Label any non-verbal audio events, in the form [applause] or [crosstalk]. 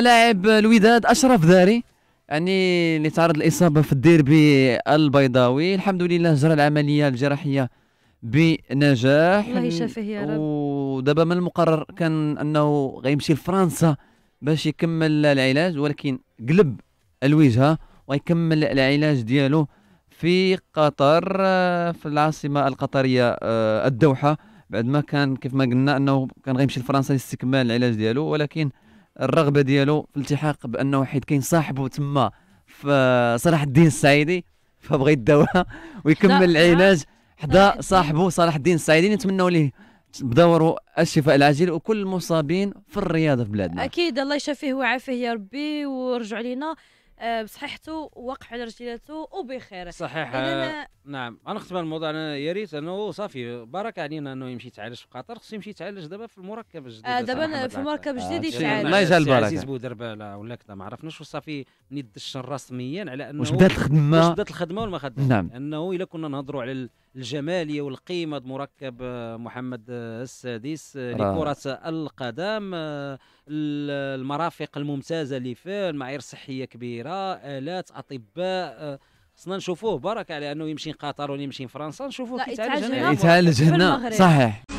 لاعب الوداد اشرف داري يعني اللي تعرض الاصابه في الديربي البيضاوي الحمد لله جرى العمليه الجراحيه بنجاح الله يشافيه يا رب ودابا من المقرر كان انه غيمشي لفرنسا باش يكمل العلاج ولكن قلب الوجهه ويكمل العلاج ديالو في قطر في العاصمه القطريه آه، الدوحه بعد ما كان كيف ما قلنا انه كان غيمشي لفرنسا لاستكمال العلاج ديالو ولكن الرغبه ديالو في الالتحاق بانه حيت كاين صاحبه تما في صلاح الدين السعيدي فبغى يداوها [laughs] ويكمل العلاج حدا صاحبه صلاح الدين السعيدي نتمنوا ليه بدوروا الشفاء العاجل وكل المصابين في الرياضه في بلادنا اكيد الله يشفيه ويعافيه يا ربي ورجعوا لينا آه، بصحته وقع على رجلاته وبخير صحيح آه، أنا... نعم انا اختم الموضوع انا يا ريت انه صافي بارك علينا انه يمشي يتعالج في قطر خصو يمشي يتعالج دابا في المركب الجديد آه دابا في المركب الجديد آه، يتعالج الله يجعل البركه عزيز لا ولا كذا ما عرفناش وصافي ندشن رسميا على انه واش بدات الخدمه واش بدات الخدمه ولا ما خدمتش نعم انه الا كنا نهضروا على الجماليه والقيمه مركب آه، محمد آه، السادس آه، لكره القدم المرافق الممتازه اللي فيه المعايير الصحية كبيره الات اطباء خصنا نشوفوه بركه على انه يمشي قطر ولا يمشي فرنسا نشوفوه يتعالج هنا صحيح